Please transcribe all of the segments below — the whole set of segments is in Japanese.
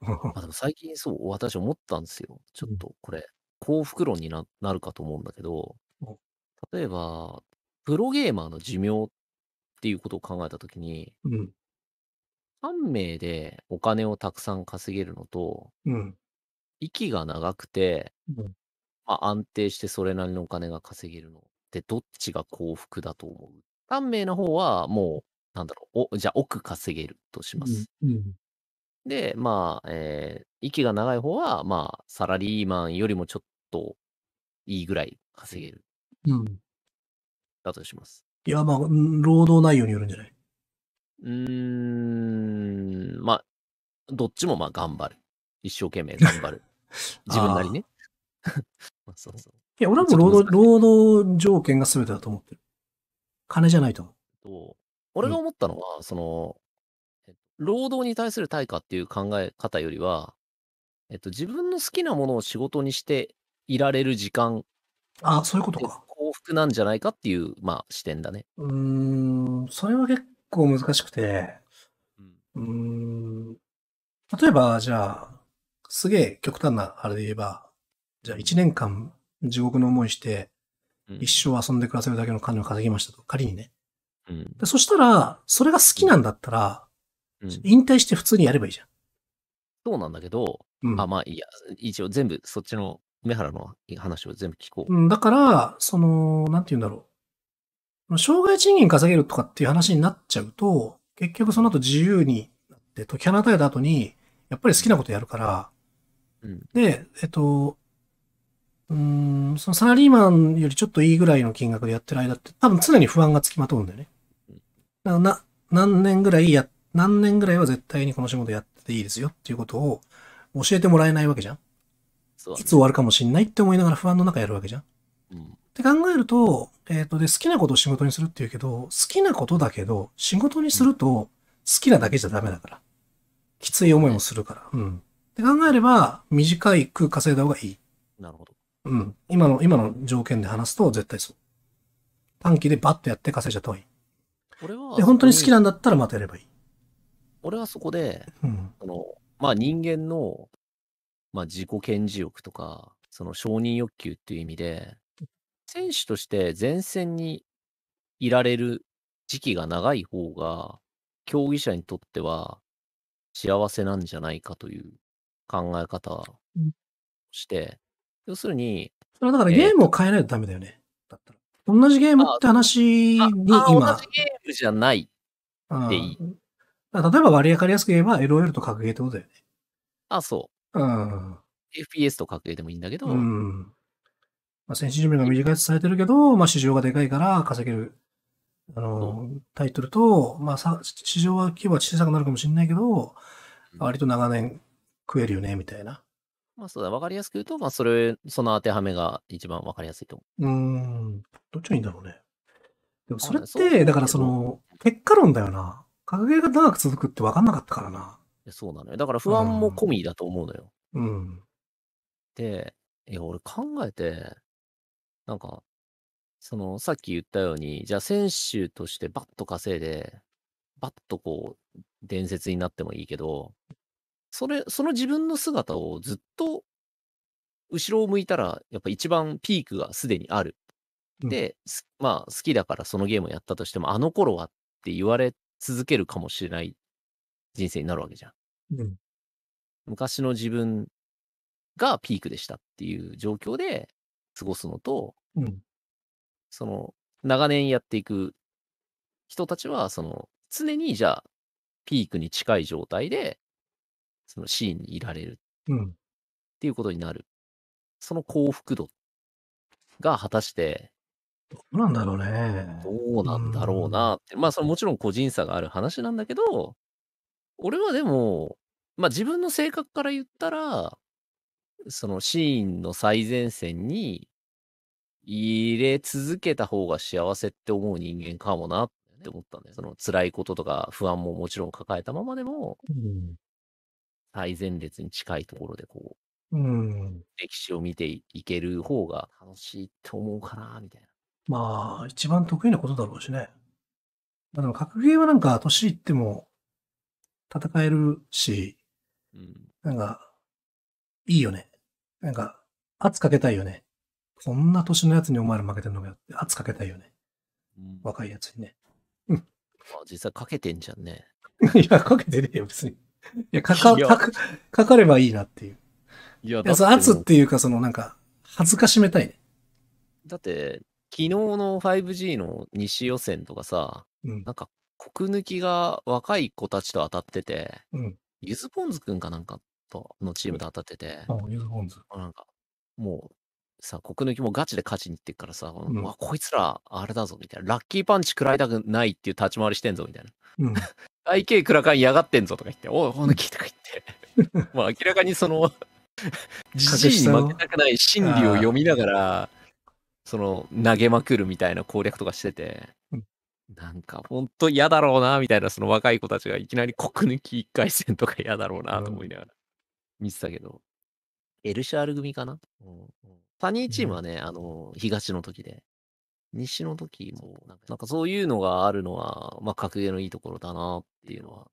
まあでも最近そう、私思ったんですよ。ちょっとこれ、幸福論にななるかと思うんだけど、例えば、プロゲーマーの寿命っていうことを考えたときに、うん。3名でお金をたくさん稼げるのと、うん。息が長くて、うん。まあ、安定してそれなりのお金が稼げるのってどっちが幸福だと思う ?3 名の方はもう、なんだろう、おじゃあ億稼げるとしうまん、す。うん。で、まあ、えー、息が長い方は、まあ、サラリーマンよりもちょっといいぐらい稼げる。うん。だとします。いや、まあ、労働内容によるんじゃないうーん、まあ、どっちもまあ頑張る。一生懸命頑張る。自分なりね。そうそう。いや、俺はもう労働、労働条件が全てだと思ってる。金じゃないと思う。俺が思ったのは、うん、その、労働に対する対価っていう考え方よりは、えっと、自分の好きなものを仕事にしていられる時間あそういうことか。幸福なんじゃないかっていう、まあ、視点だね。うーん、それは結構難しくて、うん、ん、例えば、じゃあ、すげえ極端なあれで言えば、じゃあ1年間地獄の思いして、一生遊んで暮らせるだけの金を稼ぎましたと、仮にね。うん、でそしたら、それが好きなんだったら、うん、引退して普通にやればいいじゃん。そうなんだけど、うん、あ、まあいや、一応全部そっちの梅原の話を全部聞こう。うん、だから、その、なんて言うんだろう。障害賃金稼げるとかっていう話になっちゃうと、結局その後自由になって、解き放たれた後に、やっぱり好きなことやるから、うん、で、えっと、うん、そのサラリーマンよりちょっといいぐらいの金額でやってる間って、多分常に不安がつきまとうんだよね。な何年ぐらいやっ何年ぐらいは絶対にこの仕事やってていいですよっていうことを教えてもらえないわけじゃん。そう、いつ終わるかもしんないって思いながら不安の中やるわけじゃん。うん、って考えると、えっ、ー、と、で、好きなことを仕事にするっていうけど、好きなことだけど、仕事にすると好きなだけじゃダメだから。きつい思いもするから。うん。って考えれば、短い空稼いだ方がいい。なるほど。うん。今の、今の条件で話すと絶対そう。短期でバッとやって稼いじゃった方がいい。俺は。で、本当に好きなんだったらまたやればいい。俺はそこで、うん、そのまあ、人間の、まあ、自己顕示欲とか、その承認欲求っていう意味で、選手として前線にいられる時期が長い方が、競技者にとっては幸せなんじゃないかという考え方をして、うん、要するに。それはだからゲームを変えないとダメだよね。だったら。同じゲームって話に今。同じゲームじゃないっていい。例えば割り分かりやすく言えば LOL と格ゲーってことだよね。あ、そう。うん。FPS と格ゲーでもいいんだけど。うん。まあ、先進寿命が短いとされてるけど、まあ、市場がでかいから稼げる、あの、タイトルと、まあさ、市場は規模は小さくなるかもしれないけど、割と長年食えるよね、みたいな。まあそうだ、わかりやすく言うと、まあそれ、その当てはめが一番わかりやすいと思う。うん、どっちがいいんだろうね。でもそれって、だからその、結果論だよな。格ゲーが長く続くって分かんなかったからな。そうなのよ。だから不安も込みだと思うのよ。うん。で、いや、俺考えて、なんか、その、さっき言ったように、じゃあ選手としてバッと稼いで、バッとこう、伝説になってもいいけど、それ、その自分の姿をずっと後ろを向いたら、やっぱ一番ピークがすでにある。で、うん、まあ、好きだからそのゲームをやったとしても、あの頃はって言われて、続けるかもしれない人生になるわけじゃん。うん、昔の自分がピークでしたっていう状況で過ごすのと、うん、その長年やっていく人たちは、その常にじゃあピークに近い状態で、そのシーンにいられるっていうことになる。うん、その幸福度が果たしてうなんだろうね。どうなんだろうなって。まあ、そのもちろん個人差がある話なんだけど、俺はでも、まあ自分の性格から言ったら、そのシーンの最前線に入れ続けた方が幸せって思う人間かもなって思ったんだよ。その辛いこととか不安ももちろん抱えたままでも、最前列に近いところでこう、うん、歴史を見ていける方が楽しいって思うかな、みたいな。まあ、一番得意なことだろうしね。まあでも格ゲーはなんか年いっても戦えるし、うん、なんか、いいよね。なんか、圧かけたいよね。こんな年のやつにお前ら負けてんのよって圧かけたいよね。うん、若いやつにね。うん。実はかけてんじゃんね。いや、かけてねえよ、別に。いや、かか、かか、かかればいいなっていう。いや、そ圧っていうか、そのなんか、恥ずかしめたいね。だって、昨日の 5G の西予選とかさ、うん、なんか、国抜きが若い子たちと当たってて、ゆずぽんずくんかなんかとのチームで当たってて、ゆずぽんず。なんか、もう、さ、国抜きもガチで勝ちに行ってっからさ、うん、こいつら、あれだぞ、みたいな。ラッキーパンチ食らいたくないっていう立ち回りしてんぞ、みたいな。うん、IK くらかんやがってんぞとか言って、おい、ほんのとか言って。まあ、明らかにその じじいに負けたくない心理を読みながら、その投げまくるみたいな攻略とかしてて、なんかほんと嫌だろうなみたいなその若い子たちがいきなり国抜き1回戦とか嫌だろうなと思いながら見てたけど、エルシャール組かな、うん、ファニーチームはね、あの、東の時で、西の時もなんか、そういうのがあるのは、まあ格ゲーのいいところだなっていうのは、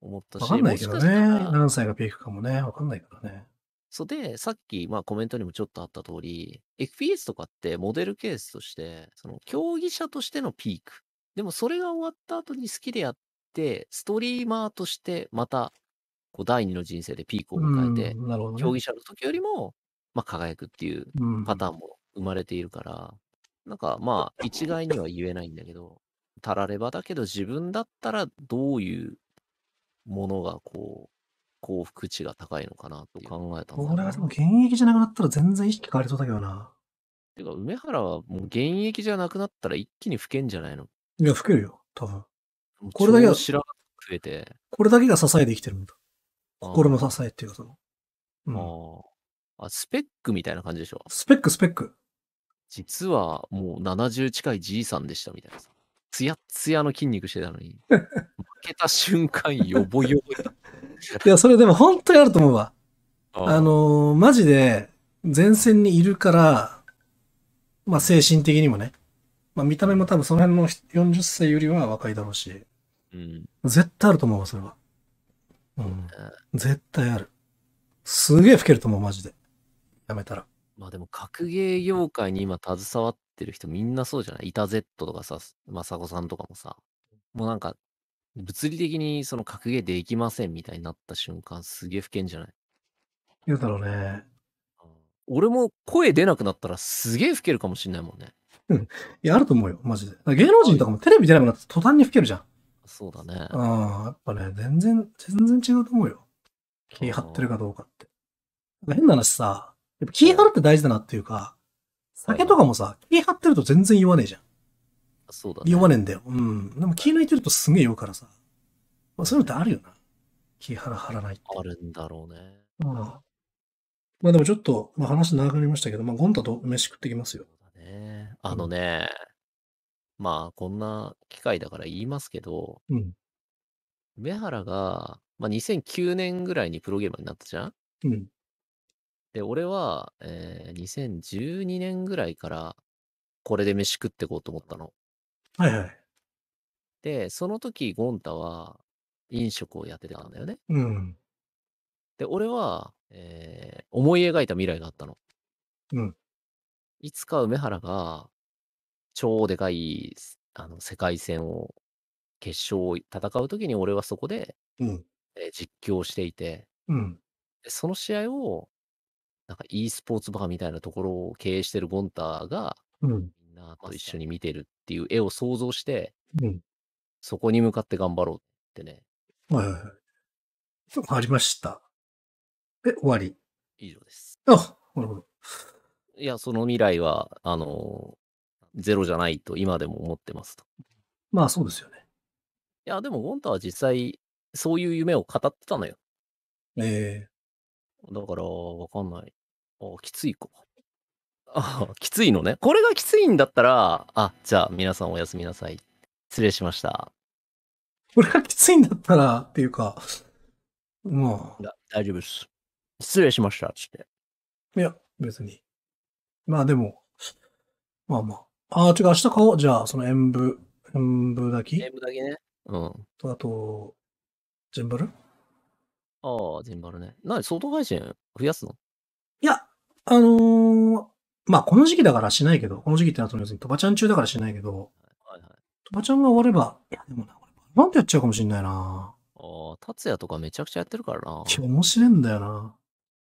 思ったし。わ、かんないけどね。何歳がピークかもね、わかんないからね。そうで、さっき、まあコメントにもちょっとあった通り、FPS とかってモデルケースとして、その競技者としてのピーク。でもそれが終わった後に好きでやって、ストリーマーとしてまた、こう第二の人生でピークを迎えて、ね、競技者の時よりも、まあ輝くっていうパターンも生まれているから、なんかまあ一概には言えないんだけど、たらればだけど自分だったらどういうものがこ幸福値が高いのかなと考えたんだ俺はでも現役じゃなくなったら全然意識変わりそうだけどな。てか、梅原はもう現役じゃなくなったら一気に老けんじゃないのいや、老けるよ、多分。これだけ知ら増えて。これだけが支えで生きてるんだ。心の支えっていうか、その。うん、ああ。スペックみたいな感じでしょスペック、スペック。実はもう70近いじいさんでしたみたいなさ。ツヤツヤの筋肉してたのに、負けた瞬間、よぼよぼや。いや、それでも本当にあると思うわ。あのマジで前線にいるから、まあ精神的にもね、まあ見た目も多分その辺の40歳よりは若いだろうし、うん、絶対あると思うわ、それは。うん。絶対ある。すげえ吹けると思う、マジで。やめたら。まあでも格ゲー業界に今携わってる人みんなそうじゃないいたゼットとかさ、まさこさんとかもさ、もうなんか物理的にその格ゲーできませんみたいになった瞬間、すげえ吹けんじゃない言うだろうね。俺も声出なくなったらすげえ吹けるかもしんないもんね。うん。いや、あると思うよ、マジで。芸能人とかもテレビ出なくなったら途端に吹けるじゃん。そうだね。ああ、やっぱね、全然、全然違うと思うよ。気張ってるかどうかって。変な話さ、やっぱ気張るって大事だなっていうか、酒とかもさ、気張ってると全然言わねえじゃん。そうだ、ね、読まねえんだよ。うん。でも気抜いてるとすげえ読うからさ。まあ、そういうのってあるよな。気腹張らないって。あるんだろうね。うん。まあでもちょっと、まあ、話長くなりましたけど、まあ、ゴンタと飯食ってきますよ。ね、あのね、うん、まあこんな機会だから言いますけど、うん、梅原が、まあ、2009年ぐらいにプロゲーマーになったじゃん、うん、で、俺は、えー、2012年ぐらいからこれで飯食ってこうと思ったの。はいはい。で、その時、ゴン太は飲食をやってたんだよね。うん。で、俺は、えー、思い描いた未来があったの。うん。いつか梅原が、超でかい、あの、世界戦を、決勝を戦う時に俺はそこで、うん。えー、実況していて、うん。でその試合を、なんか e スポーツバーみたいなところを経営してるゴンタが、うん。なと一緒に見てるっていう絵を想像して、うん、そこに向かって頑張ろうってね。はいはいはい。そう、ありました。え、終わり。以上です。あ、なるほど。いや、その未来は、あの、ゼロじゃないと今でも思ってますと。まあそうですよね。いや、でも、ウォンタは実際、そういう夢を語ってたのよ。ええー、だから、わかんない。ああ、きついか。あ きついのね。これがきついんだったら、あ、じゃあ皆さんおやすみなさい。失礼しました。これがきついんだったら、っていうか、まあ。大丈夫です。失礼しました、つって。いや、別に。まあでも、まあまあ。あ、違う、明日買おう。じゃあ、その演舞、演舞だけ演舞だけね。うん。と、あと、ジンバルああ、ジンバルね。なに、相当配信増やすのいや、あのー、まあ、この時期だからしないけど、この時期ってのは要するに、トバちゃん中だからしないけど、はいはい、トバちゃんが終われば、いや、でもな、れ、バンドやっちゃうかもしんないな。ああ、達也とかめちゃくちゃやってるからな。いや、面白いんだよな。